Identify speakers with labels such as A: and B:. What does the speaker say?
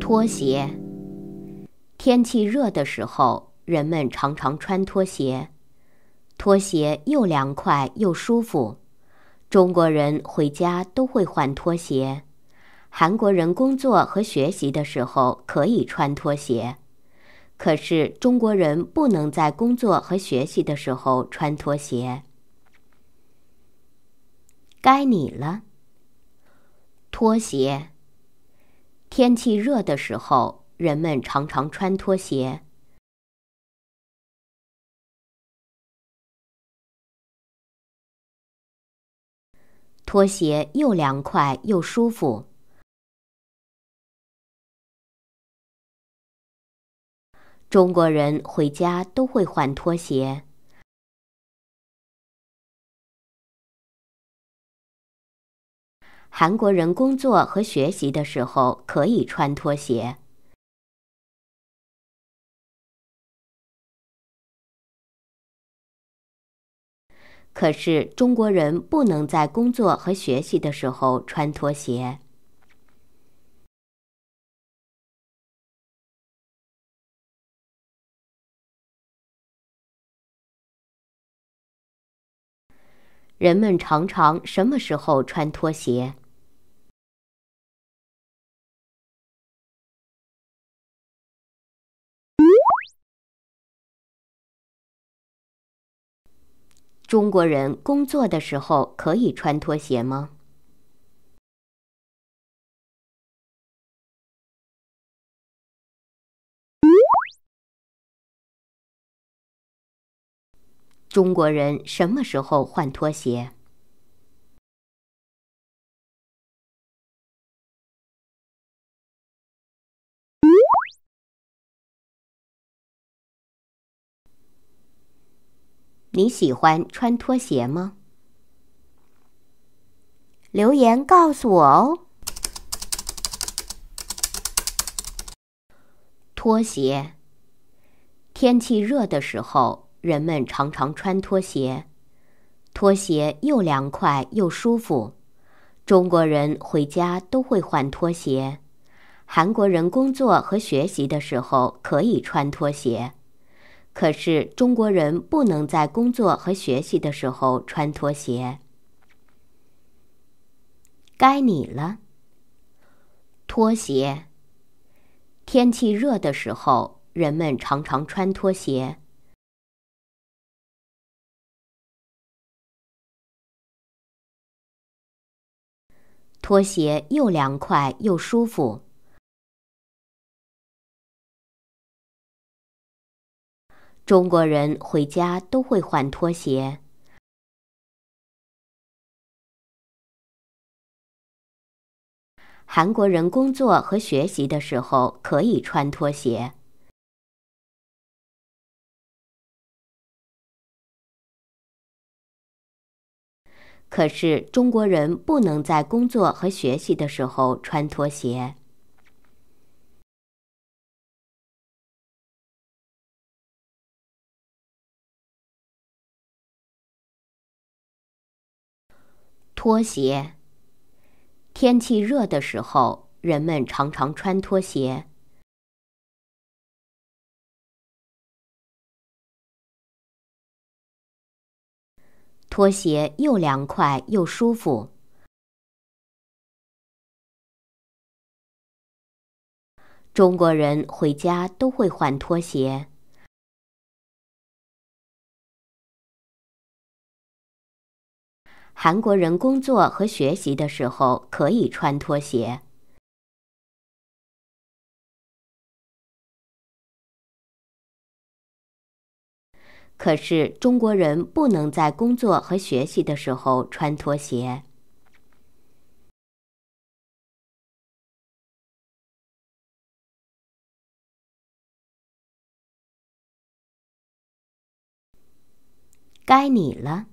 A: 拖鞋。天气热的时候，人们常常穿拖鞋。拖鞋又凉快又舒服。中国人回家都会换拖鞋。韩国人工作和学习的时候可以穿拖鞋，可是中国人不能在工作和学习的时候穿拖鞋。该你了。拖鞋。天气热的时候，人们常常穿拖鞋。
B: 拖鞋又凉快又舒服。中国人回家都会换拖鞋。韩国人工作和学习的时候可以穿拖鞋，可是中国人不能在工作和学习的时候穿拖鞋。人们常常什么时候穿拖鞋？中国人工作的时候可以穿拖鞋吗？中国人什么时候换拖鞋？
A: 你喜欢穿拖鞋吗？留言告诉我哦。拖鞋。天气热的时候，人们常常穿拖鞋。拖鞋又凉快又舒服。中国人回家都会换拖鞋。韩国人工作和学习的时候可以穿拖鞋。可是中国人不能在工作和学习的时候穿拖鞋。该你了，拖鞋。天气热的时候，人们常常穿拖鞋。
B: 拖鞋又凉快又舒服。中国人回家都会换拖鞋。韩国人工作和学习的时候可以穿拖鞋，可是中国人不能在工作和学习的时候穿拖鞋。拖鞋。天气热的时候，人们常常穿拖鞋。拖鞋又凉快又舒服。中国人回家都会换拖鞋。韩国人工作和学习的时候可以穿拖鞋，可是中国人不能在工作和学习的时候穿拖鞋。该你了。